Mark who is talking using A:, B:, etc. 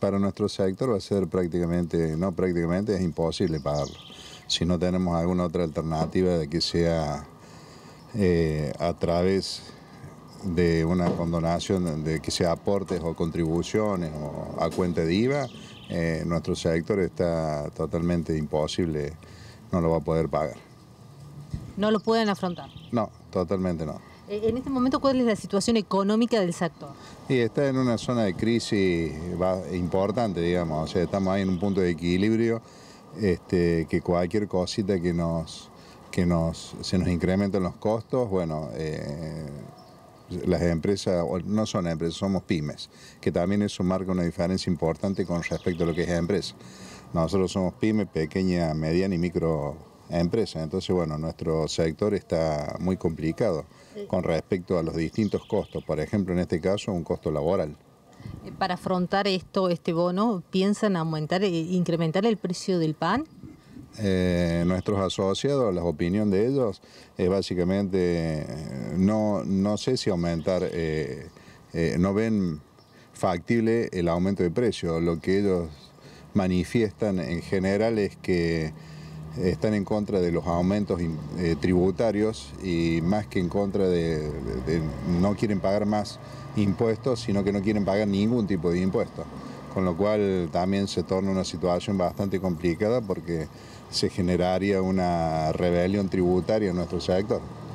A: para nuestro sector va a ser prácticamente, no prácticamente, es imposible pagarlo. Si no tenemos alguna otra alternativa de que sea eh, a través de una condonación, de que sea aportes o contribuciones o a cuenta de IVA, eh, nuestro sector está totalmente imposible, no lo va a poder pagar.
B: ¿No lo pueden afrontar?
A: No, totalmente no.
B: Eh, en este momento, ¿cuál es la situación económica del sector?
A: Sí, está en una zona de crisis importante, digamos. O sea, estamos ahí en un punto de equilibrio este, que cualquier cosita que nos que nos, se nos incrementen los costos, bueno, eh, las empresas, no son empresas, somos pymes, que también eso marca una diferencia importante con respecto a lo que es empresa. Nosotros somos pymes, pequeña, mediana y micro entonces, bueno, nuestro sector está muy complicado con respecto a los distintos costos, por ejemplo, en este caso, un costo laboral.
B: Eh, para afrontar esto, este bono, ¿piensan aumentar, e incrementar el precio del pan?
A: Eh, nuestros asociados, la opinión de ellos es básicamente, eh, no, no sé si aumentar, no ven factible el aumento de precio. Lo que ellos manifiestan en general es que están en contra de los aumentos eh, tributarios y más que en contra de, de, no quieren pagar más impuestos, sino que no quieren pagar ningún tipo de impuesto. Con lo cual también se torna una situación bastante complicada porque se generaría
B: una rebelión tributaria en nuestro sector.